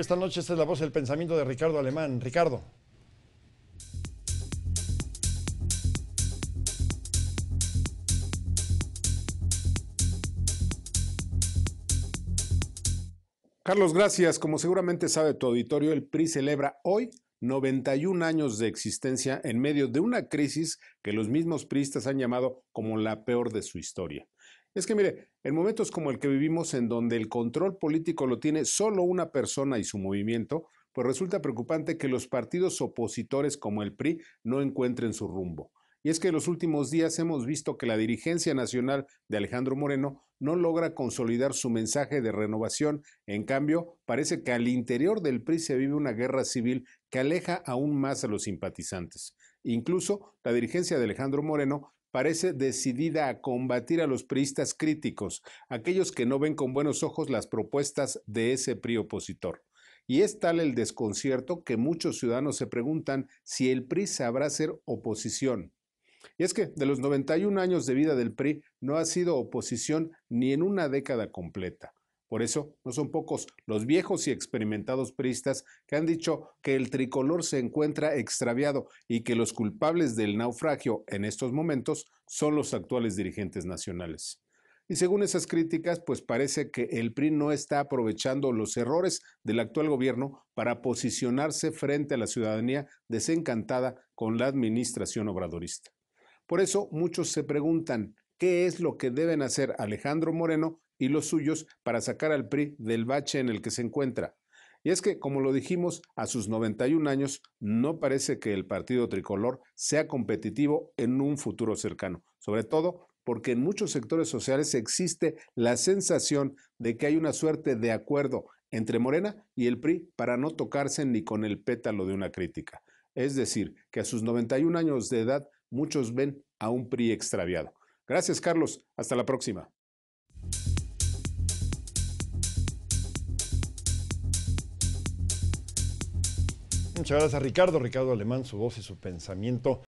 Esta noche es la voz del pensamiento de Ricardo Alemán. Ricardo. Carlos, gracias. Como seguramente sabe tu auditorio, el PRI celebra hoy 91 años de existencia en medio de una crisis que los mismos priistas han llamado como la peor de su historia. Es que mire, en momentos como el que vivimos en donde el control político lo tiene solo una persona y su movimiento, pues resulta preocupante que los partidos opositores como el PRI no encuentren su rumbo. Y es que en los últimos días hemos visto que la dirigencia nacional de Alejandro Moreno no logra consolidar su mensaje de renovación. En cambio, parece que al interior del PRI se vive una guerra civil que aleja aún más a los simpatizantes. Incluso la dirigencia de Alejandro Moreno parece decidida a combatir a los priistas críticos, aquellos que no ven con buenos ojos las propuestas de ese PRI opositor. Y es tal el desconcierto que muchos ciudadanos se preguntan si el PRI sabrá ser oposición. Y es que de los 91 años de vida del PRI no ha sido oposición ni en una década completa. Por eso, no son pocos los viejos y experimentados priistas que han dicho que el tricolor se encuentra extraviado y que los culpables del naufragio en estos momentos son los actuales dirigentes nacionales. Y según esas críticas, pues parece que el PRI no está aprovechando los errores del actual gobierno para posicionarse frente a la ciudadanía desencantada con la administración obradorista. Por eso muchos se preguntan, qué es lo que deben hacer Alejandro Moreno y los suyos para sacar al PRI del bache en el que se encuentra. Y es que, como lo dijimos, a sus 91 años no parece que el partido tricolor sea competitivo en un futuro cercano, sobre todo porque en muchos sectores sociales existe la sensación de que hay una suerte de acuerdo entre Morena y el PRI para no tocarse ni con el pétalo de una crítica. Es decir, que a sus 91 años de edad muchos ven a un PRI extraviado. Gracias, Carlos. Hasta la próxima. Muchas gracias a Ricardo, Ricardo Alemán, su voz y su pensamiento.